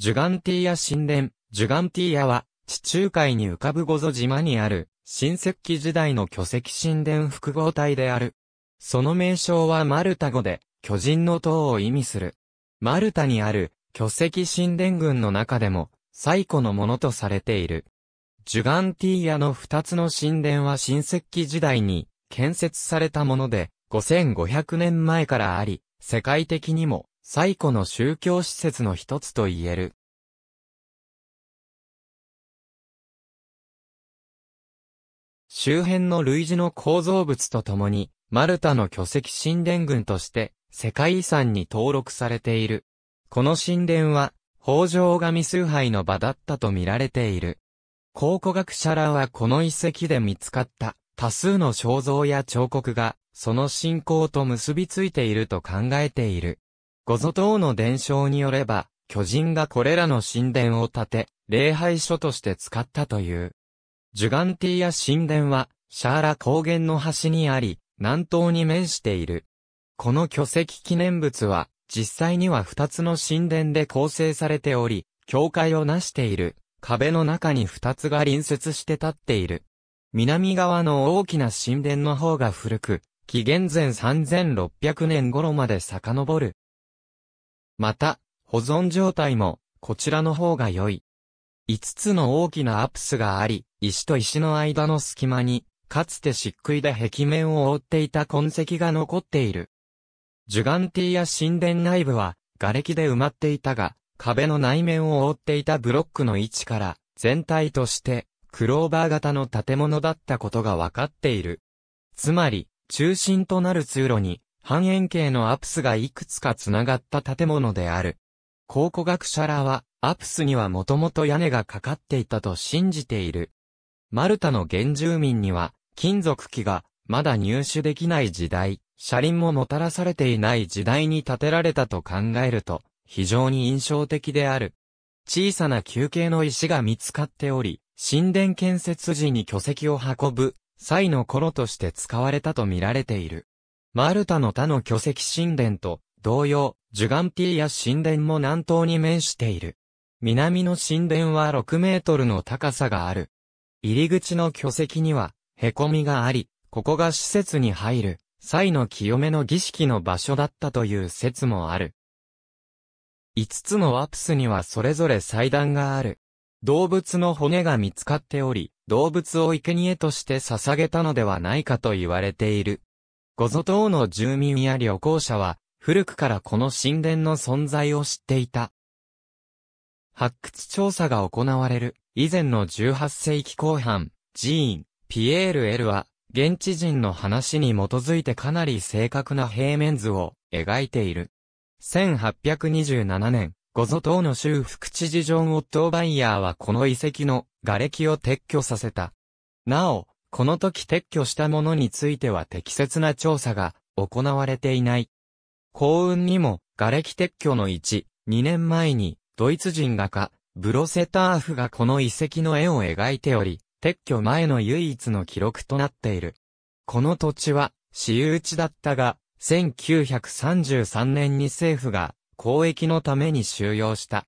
ジュガンティーヤ神殿、ジュガンティーヤは、地中海に浮かぶゴゾ島にある、新石器時代の巨石神殿複合体である。その名称はマルタ語で、巨人の塔を意味する。マルタにある、巨石神殿群の中でも、最古のものとされている。ジュガンティーヤの二つの神殿は新石器時代に、建設されたもので、5500年前からあり、世界的にも、最古の宗教施設の一つと言える。周辺の類似の構造物とともに、マルタの巨石神殿群として、世界遺産に登録されている。この神殿は、北条神崇拝の場だったと見られている。考古学者らはこの遺跡で見つかった多数の肖像や彫刻が、その信仰と結びついていると考えている。ゴ祖島の伝承によれば、巨人がこれらの神殿を建て、礼拝所として使ったという。ジュガンティア神殿は、シャーラ高原の端にあり、南東に面している。この巨石記念物は、実際には二つの神殿で構成されており、境界を成している、壁の中に二つが隣接して立っている。南側の大きな神殿の方が古く、紀元前3600年頃まで遡る。また、保存状態も、こちらの方が良い。5つの大きなアプスがあり、石と石の間の隙間に、かつて漆喰で壁面を覆っていた痕跡が残っている。ジュガンティや神殿内部は、瓦礫で埋まっていたが、壁の内面を覆っていたブロックの位置から、全体として、クローバー型の建物だったことがわかっている。つまり、中心となる通路に、半円形のアプスがいくつか繋がった建物である。考古学者らは、アプスにはもともと屋根がかかっていたと信じている。マルタの原住民には、金属器がまだ入手できない時代、車輪ももたらされていない時代に建てられたと考えると、非常に印象的である。小さな休憩の石が見つかっており、神殿建設時に巨石を運ぶ、際の頃として使われたと見られている。マルタの他の巨石神殿と同様、ジュガンティーや神殿も南東に面している。南の神殿は6メートルの高さがある。入り口の巨石には、凹みがあり、ここが施設に入る、際の清めの儀式の場所だったという説もある。5つのワプスにはそれぞれ祭壇がある。動物の骨が見つかっており、動物を生贄として捧げたのではないかと言われている。ご祖島の住民や旅行者は、古くからこの神殿の存在を知っていた。発掘調査が行われる以前の18世紀後半、寺院、ピエール・エルは、現地人の話に基づいてかなり正確な平面図を描いている。1827年、ゴゾ島の州副知事ジョン・オットー・バイヤーはこの遺跡の瓦礫を撤去させた。なお、この時撤去したものについては適切な調査が行われていない。幸運にも、瓦礫撤去の1、2年前に、ドイツ人画家、ブロセターフがこの遺跡の絵を描いており、撤去前の唯一の記録となっている。この土地は、私有地だったが、1933年に政府が、交易のために収容した。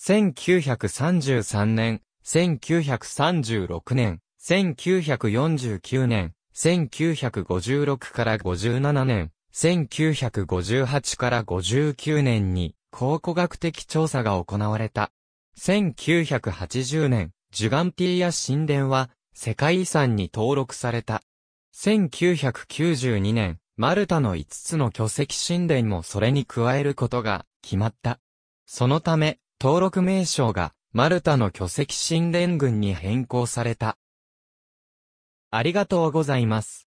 1933年、1936年、1949年、1956から57年、1958から59年に考古学的調査が行われた。1980年、ジュガンティーヤ神殿は世界遺産に登録された。1992年、マルタの5つの巨石神殿もそれに加えることが決まった。そのため、登録名称がマルタの巨石神殿群に変更された。ありがとうございます。